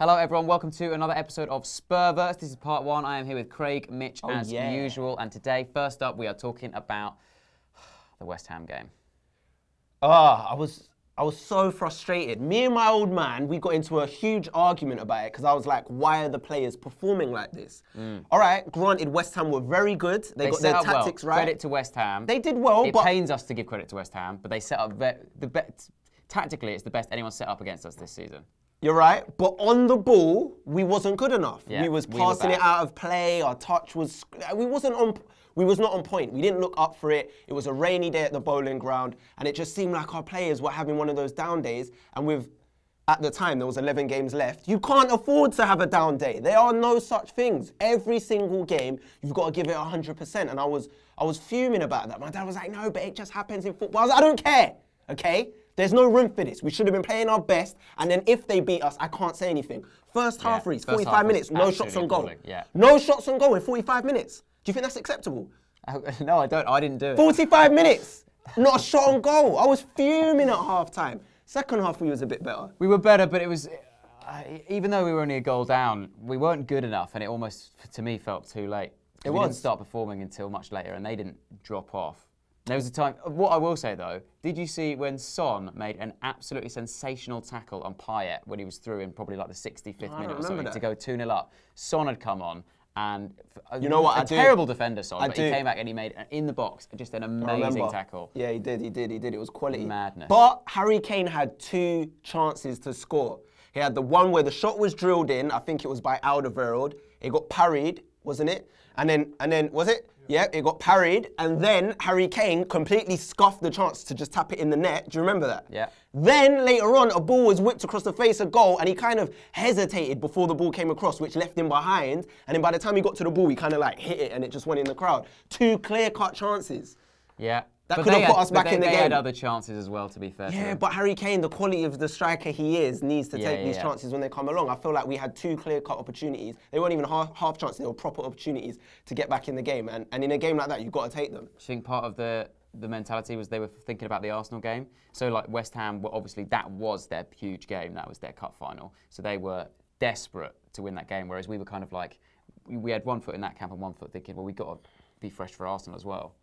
Hello, everyone. Welcome to another episode of Spurverse. This is part one. I am here with Craig, Mitch, oh, as yeah. usual. And today, first up, we are talking about the West Ham game. Ah, oh, I was I was so frustrated. Me and my old man, we got into a huge argument about it because I was like, why are the players performing like this? Mm. All right, granted, West Ham were very good. They, they got their tactics well. right. Credit to West Ham. They did well, it but... pains us to give credit to West Ham, but they set up the best. Tactically, it's the best anyone's set up against us this season. You're right, but on the ball, we wasn't good enough. Yeah, we was passing we it out of play. Our touch was we wasn't on. We was not on point. We didn't look up for it. It was a rainy day at the bowling ground, and it just seemed like our players were having one of those down days. And with at the time there was 11 games left. You can't afford to have a down day. There are no such things. Every single game, you've got to give it 100%. And I was I was fuming about that. My dad was like, "No, but it just happens in football." I, was, I don't care. Okay? There's no room for this. We should have been playing our best, and then if they beat us, I can't say anything. First half yeah, reads, 45 half minutes, no shots on goal. Yeah. No shots on goal in 45 minutes. Do you think that's acceptable? no, I don't. I didn't do it. 45 minutes, not a shot on goal. I was fuming at half time. Second half, we was a bit better. We were better, but it was uh, even though we were only a goal down, we weren't good enough, and it almost, to me, felt too late. It we was. didn't start performing until much later, and they didn't drop off. There was a time. Uh, what I will say though, did you see when Son made an absolutely sensational tackle on Payet when he was through in probably like the 65th oh, minute or something that. to go 2 0 up? Son had come on and uh, you know what? A I terrible do. defender, Son, I but do. he came back and he made in the box just an amazing tackle. Yeah, he did. He did. He did. It was quality. Madness. But Harry Kane had two chances to score. He had the one where the shot was drilled in. I think it was by Alderweireld. It got parried, wasn't it? And then, and then was it? Yeah, it got parried, and then Harry Kane completely scoffed the chance to just tap it in the net. Do you remember that? Yeah. Then later on, a ball was whipped across the face of goal, and he kind of hesitated before the ball came across, which left him behind. And then by the time he got to the ball, he kind of like hit it, and it just went in the crowd. Two clear-cut chances. Yeah. That but could have put had, us back they, in the they game. They had other chances as well, to be fair. Yeah, but Harry Kane, the quality of the striker he is, needs to yeah, take yeah, these yeah. chances when they come along. I feel like we had two clear-cut opportunities. They weren't even half, half chances; they were proper opportunities to get back in the game. And, and in a game like that, you've got to take them. I think part of the the mentality was they were thinking about the Arsenal game. So like West Ham were obviously that was their huge game. That was their cup final. So they were desperate to win that game. Whereas we were kind of like we had one foot in that camp and one foot thinking, well, we have got to be fresh for Arsenal as well.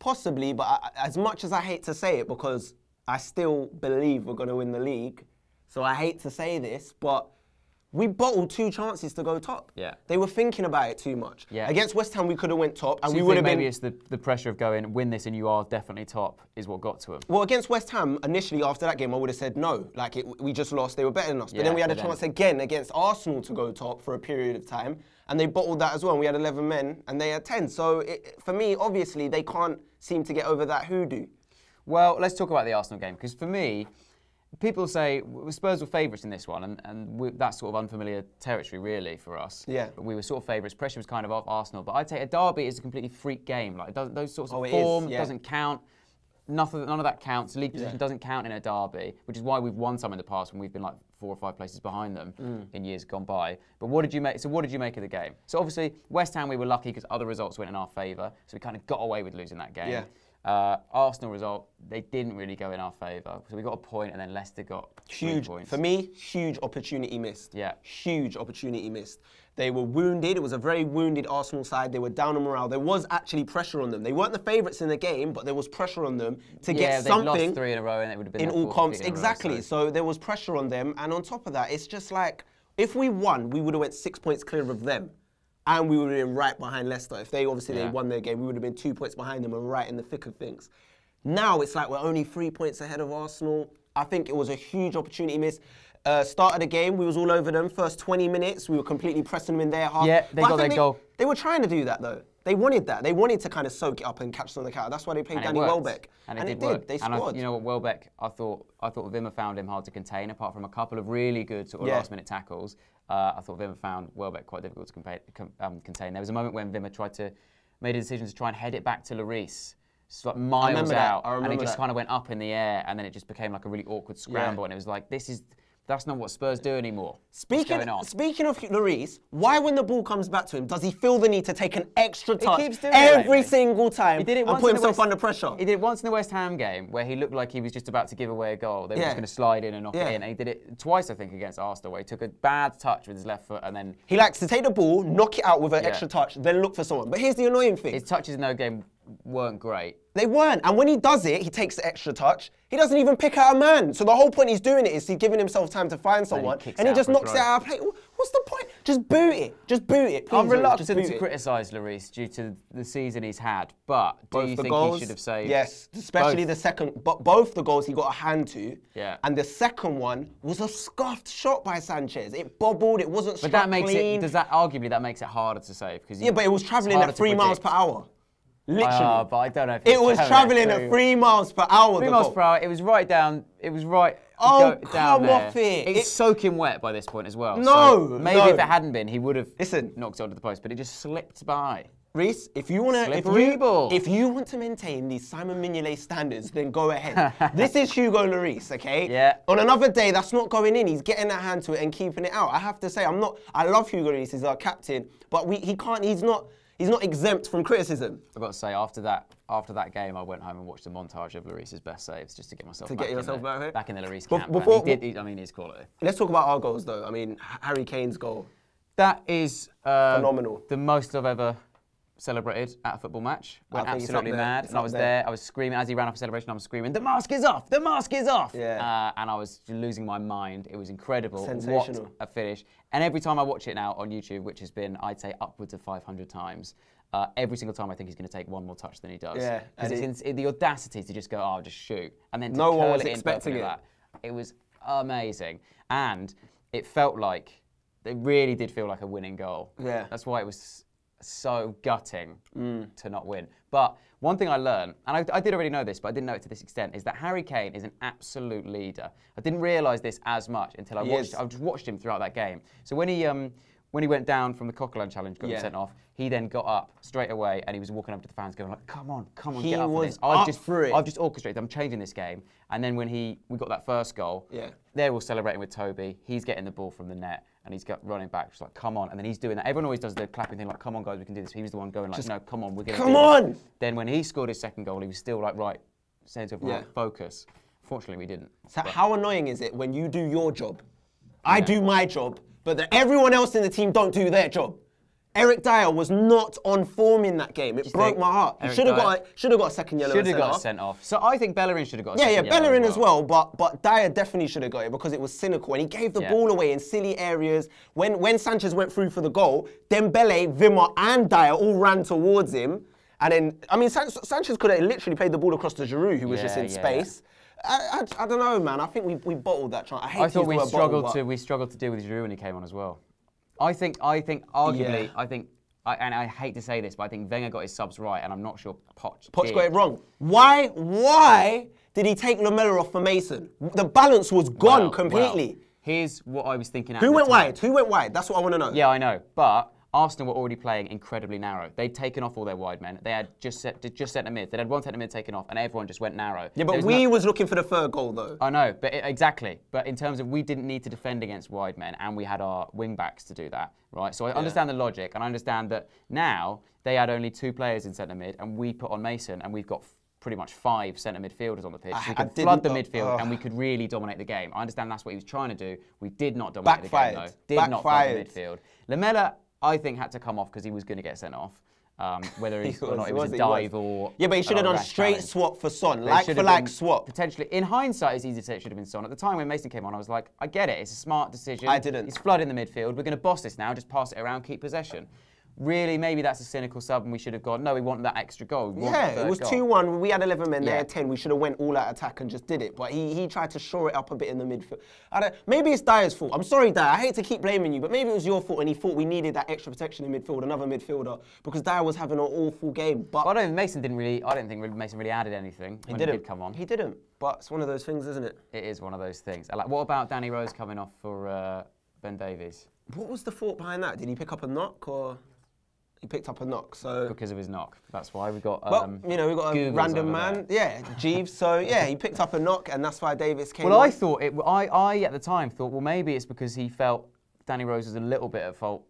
Possibly, but I, as much as I hate to say it, because I still believe we're going to win the league, so I hate to say this, but we bottled two chances to go top. Yeah. They were thinking about it too much. Yeah. Against West Ham, we could have went top, and so we would have been. Maybe it's the, the pressure of going win this and you are definitely top is what got to him. Well, against West Ham, initially after that game, I would have said no. Like it, we just lost; they were better than us. Yeah, but then we had a chance then... again against Arsenal to go top for a period of time, and they bottled that as well. And we had 11 men, and they had 10. So it, for me, obviously, they can't seem to get over that hoodoo. Well, let's talk about the Arsenal game because for me, people say Spurs were favourites in this one, and, and we, that's sort of unfamiliar territory really for us. Yeah. But we were sort of favourites. Pressure was kind of off Arsenal, but I'd say a derby is a completely freak game. Like those sorts of oh, form yeah. doesn't count none of that counts. League position yeah. doesn't count in a derby, which is why we've won some in the past when we've been like four or five places behind them mm. in years gone by. But what did you make? So what did you make of the game? So obviously West Ham we were lucky because other results went in our favour, so we kind of got away with losing that game. Yeah. Uh, Arsenal result, they didn't really go in our favour. So we got a point, and then Leicester got huge. Points. For me, huge opportunity missed. Yeah, huge opportunity missed. They were wounded. It was a very wounded Arsenal side. They were down on morale. There was actually pressure on them. They weren't the favourites in the game, but there was pressure on them to yeah, get something. Lost three in a row, and it would have been in all comps. In exactly. Row, so. so there was pressure on them, and on top of that, it's just like if we won, we would have went six points clear of them and we would have been right behind Leicester. If they obviously yeah. they won their game, we would have been two points behind them and right in the thick of things. Now it's like we're only three points ahead of Arsenal. I think it was a huge opportunity miss. Uh, started the game, we was all over them. First 20 minutes, we were completely pressing them in their half. Yeah, they but got their they, goal. They were trying to do that though. They wanted that. They wanted to kind of soak it up and catch them on the counter. That's why they played Danny Welbeck. And it, and did, it did. Work. They scored. And I, you know what, Welbeck, I thought I thought Vimmer found him hard to contain, apart from a couple of really good sort of yeah. last minute tackles. Uh, I thought Vimmer found Welbeck quite difficult to um, contain. There was a moment when Vimmer tried to made a decision to try and head it back to Lloris. It's like miles out, and it just that. kind of went up in the air, and then it just became like a really awkward scramble, yeah. and it was like this is that's not what Spurs do anymore. Speaking, speaking of Lloris, why when the ball comes back to him, does he feel the need to take an extra touch every it, single time he did it and put himself West, under pressure? He did it once in the West Ham game where he looked like he was just about to give away a goal. They yeah. were just going to slide in and knock yeah. it in. And he did it twice, I think, against Arsenal where he took a bad touch with his left foot and then... He likes to take the ball, knock it out with an yeah. extra touch, then look for someone. But here's the annoying thing. His touches is no game weren't great. They weren't. And when he does it, he takes the extra touch. He doesn't even pick out a man. So the whole point he's doing it is he's giving himself time to find someone, and he, and he just knocks it out of play. What's the point? Just boot it. Just boot it. Please, I'm reluctant to criticise Lloris due to the season he's had, but do both you think goals, he should have saved? Yes, especially both. the second. But both the goals he got a hand to, yeah. and the second one was a scuffed shot by Sanchez. It bobbled. It wasn't. But that makes clean. it. Does that arguably that makes it harder to save because yeah, but it was travelling at three miles per hour. Literally. Uh, but I don't know it was traveling at three miles per hour. Three miles per hour. It was right down. It was right. Oh, come there. off it. It's it, soaking wet by this point as well. No. So maybe no. if it hadn't been, he would have Listen, knocked onto the post, but it just slipped by. Reese, if you want to, if you, ball. if you want to maintain these Simon Mignolet standards, then go ahead. this is Hugo Lloris, okay? Yeah. On another day, that's not going in. He's getting that hand to it and keeping it out. I have to say, I'm not. I love Hugo Lloris. He's our captain, but we, he can't. He's not he's not exempt from criticism. I've got to say, after that, after that game, I went home and watched a montage of Lloris's best saves just to get myself to back get yourself back in the Lloris camp. Before, he did, he, I mean, his quality. Let's talk about our goals, though. I mean, Harry Kane's goal. That is um, phenomenal. The most I've ever celebrated at a football match. Went I absolutely mad. And I was there. there. I was screaming as he ran off a celebration. I was screaming, "The mask is off! The mask is off!" Yeah. Uh, and I was losing my mind. It was incredible. Sensational. What a finish! And every time I watch it now on YouTube, which has been I'd say upwards of 500 times. Uh, every single time, I think he's going to take one more touch than he does. Yeah, because the audacity to just go, "Oh, just shoot," and then no one was it expecting it. That. It was amazing, and it felt like it really did feel like a winning goal. Yeah, that's why it was so gutting mm. to not win. But one thing I learned, and I, I, did already know this, but I didn't know it to this extent, is that Harry Kane is an absolute leader. I didn't realise this as much until I he watched. I just watched him throughout that game. So when he um, when he went down from the Coquelin challenge, got yeah. sent off, he then got up straight away and he was walking up to the fans, going like, "Come on, come on, he get up was for this! I've just, for it. I've just orchestrated. I'm changing this game." And then when he we got that first goal, yeah, they're celebrating with Toby. He's getting the ball from the net, and he's got running back. She's like, come on. And then he's doing that. Everyone always does the clapping thing, like, come on, guys, we can do this. He was the one going, like, Just no, come on, we're going to Come on! This. Then when he scored his second goal, he was still like, right, centre of yeah. focus. Fortunately, we didn't. So, but how annoying is it when you do your job? Yeah. I do my job, but everyone else in the team don't do their job. Eric Dale was not on form in that game. It broke my heart. He should have got should have got a second yellow. Should have got sent off. So I think Bellerin should have got. yeah, yeah, Bellerin as well. But but Dyer definitely should have got it because it was cynical and he gave the yeah. ball away in silly areas. When when Sanchez went through for the goal, Dembele, Vimmer, and Dyer all ran towards him. And then I mean San Sanchez could have literally played the ball across to Giroud, who was yeah, just in yeah. space. I, I, I, don't know, man. I think we, we bottled that chance. I, I thought we struggled bottle, to we struggled to deal with Giroud when he came on as well. I think I think arguably yeah. I think I, and I hate to say this, but I think Wenger got his subs right, and I'm not sure Poch. Poch did. got it wrong. Why? Why did he take Lamella off for Mason? The balance was gone well, completely. Well, here's what I was thinking. Who went time. wide? Who went wide? That's what I want to know. Yeah, I know, but Arsenal were already playing incredibly narrow. They'd taken off all their wide men. They had just set, just centre They had one centre mid taken off, and everyone just went narrow. Yeah, but was we no... was looking for the third goal though. I know, but it, exactly. But in terms of we didn't need to defend against wide men, and we had our wing backs to do that, right? So I yeah. understand the logic, and I understand that now they had only two players in centre mid, and we put on Mason, and we've got pretty much five centre midfielders on the pitch. we could flood the midfield and we could really dominate the game. I understand that's what he was trying to do. We did not dominate Backfired. the game though. Did Backfired. not flood the midfield. Lamella I think had to come off because he was going to get sent off. Um, whether he or not it was, was a dive was. or yeah, but he should have done straight challenge. swap for Son, like for like swap. Potentially, in hindsight, it's easy to say it should have been Son. At the time when Mason came on, I was like, I get it, it's a smart decision. I didn't. He's flooding the midfield. We're going to boss this now. Just pass it around, keep possession really, maybe that's a cynical sub and we should have gone, no, we want that extra goal. Yeah, it was 2-1. We had 11 men, yeah. they had 10. We should have went all out attack and just did it. But he, he tried to shore it up a bit in the midfield. maybe it's Dyer's fault. I'm sorry, Dyer. I hate to keep blaming you, but maybe it was your fault and he thought we needed that extra protection in midfield, another midfielder, because Dyer was having an awful game. But I don't think Mason didn't really, I don't think Mason really added anything he didn't. He did come on. He didn't. But it's one of those things, isn't it? It is one of those things. Like, what about Danny Rose coming off for uh, Ben Davies? What was the thought behind that? Did he pick up a knock or? he picked up a knock. So because of his knock, that's why we got. Um, well, you know, we got a Googles random man. There. Yeah, Jeeves. so yeah, he picked up a knock, and that's why Davis came. Well, I thought it. I, I at the time thought, well, maybe it's because he felt Danny Rose was a little bit at fault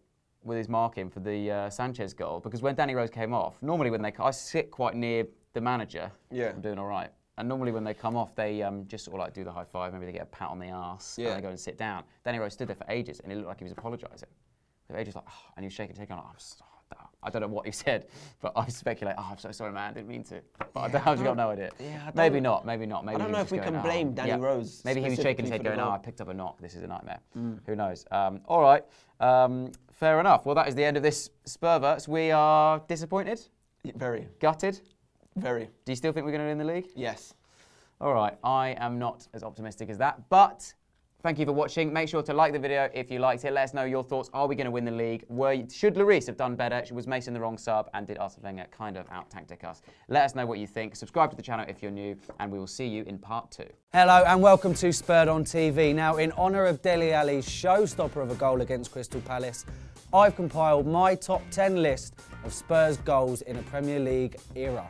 with his marking for the uh, Sanchez goal because when Danny Rose came off, normally when they I sit quite near the manager. Yeah, I'm doing all right. And normally when they come off, they um, just sort of like do the high five. Maybe they get a pat on the ass. Yeah. And they go and sit down. Danny Rose stood there for ages, and it looked like he was apologising. The agent's like, oh, and he was shaking, I'm sorry. I don't know what he said, but I speculate. Oh, I'm so sorry, man. I didn't mean to. But yeah, I, have got no idea. Yeah, maybe not. Maybe not. Maybe I don't know if we can blame oh, Danny yeah. Rose. Maybe he was shaking his head, going, "Oh, I picked up a knock. This is a nightmare." Mm. Who knows? Um, all right. Um, fair enough. Well, that is the end of this Spurverts. We are disappointed. Very gutted. Very. Do you still think we're going to win the league? Yes. All right. I am not as optimistic as that, but Thank you for watching. Make sure to like the video if you liked it. Let us know your thoughts. Are we going to win the league? Were, should Lloris have done better? Was Mason the wrong sub? And did Arsene Wenger kind of out-tactic us? Let us know what you think. Subscribe to the channel if you're new, and we will see you in part two. Hello, and welcome to Spurred on TV. Now, in honour of Deli Ali's showstopper of a goal against Crystal Palace, I've compiled my top 10 list of Spurs goals in a Premier League era.